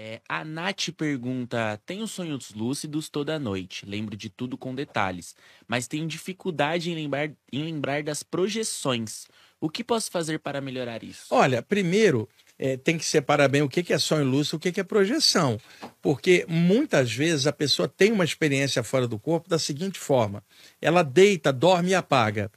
É, a Nath pergunta: tenho sonhos lúcidos toda noite, lembro de tudo com detalhes, mas tenho dificuldade em lembrar, em lembrar das projeções. O que posso fazer para melhorar isso? Olha, primeiro é, tem que separar bem o que é sonho lúcido o que é projeção. Porque muitas vezes a pessoa tem uma experiência fora do corpo da seguinte forma: ela deita, dorme e apaga.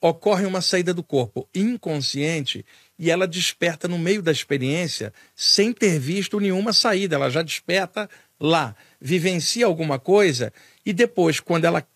Ocorre uma saída do corpo inconsciente e ela desperta no meio da experiência sem ter visto nenhuma saída. Ela já desperta lá, vivencia alguma coisa e depois, quando ela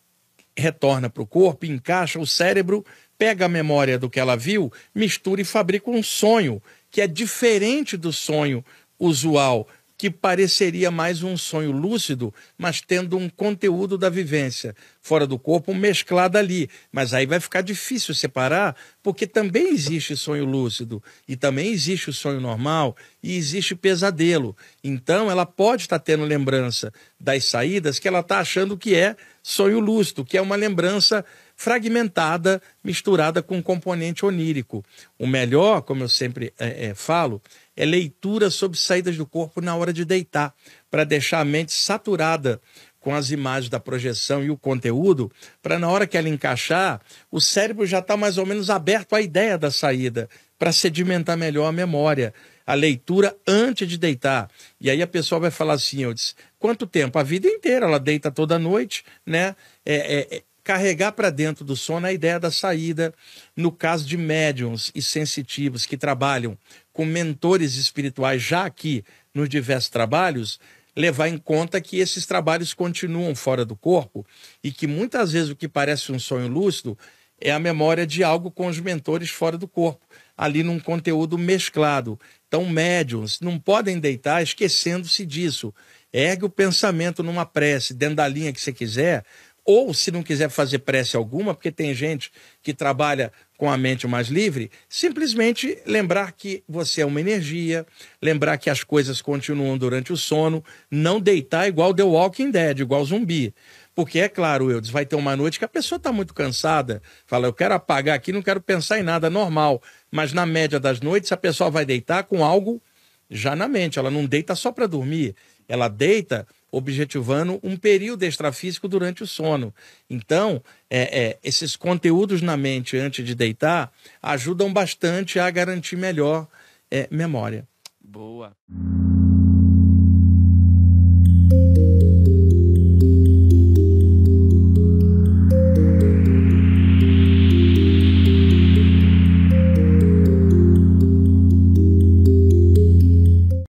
retorna para o corpo, encaixa o cérebro, pega a memória do que ela viu, mistura e fabrica um sonho que é diferente do sonho usual que pareceria mais um sonho lúcido, mas tendo um conteúdo da vivência fora do corpo mesclado ali. Mas aí vai ficar difícil separar, porque também existe sonho lúcido, e também existe o sonho normal, e existe pesadelo. Então ela pode estar tá tendo lembrança das saídas que ela está achando que é sonho lúcido, que é uma lembrança fragmentada, misturada com um componente onírico. O melhor, como eu sempre é, é, falo, é leitura sobre saídas do corpo na hora de deitar, para deixar a mente saturada com as imagens da projeção e o conteúdo, para na hora que ela encaixar, o cérebro já está mais ou menos aberto à ideia da saída, para sedimentar melhor a memória, a leitura antes de deitar. E aí a pessoa vai falar assim, eu disse, quanto tempo? A vida inteira, ela deita toda noite, né? É, é, é carregar para dentro do sono a ideia da saída, no caso de médiums e sensitivos que trabalham com mentores espirituais já aqui nos diversos trabalhos, levar em conta que esses trabalhos continuam fora do corpo e que muitas vezes o que parece um sonho lúcido é a memória de algo com os mentores fora do corpo, ali num conteúdo mesclado. Então, médiums não podem deitar esquecendo-se disso. Ergue o pensamento numa prece, dentro da linha que você quiser, ou, se não quiser fazer prece alguma, porque tem gente que trabalha com a mente mais livre, simplesmente lembrar que você é uma energia, lembrar que as coisas continuam durante o sono, não deitar igual The Walking Dead, igual zumbi. Porque, é claro, Eudes, vai ter uma noite que a pessoa está muito cansada, fala, eu quero apagar aqui, não quero pensar em nada normal. Mas, na média das noites, a pessoa vai deitar com algo já na mente. Ela não deita só para dormir, ela deita objetivando um período extrafísico durante o sono. Então, é, é, esses conteúdos na mente antes de deitar ajudam bastante a garantir melhor é, memória. Boa.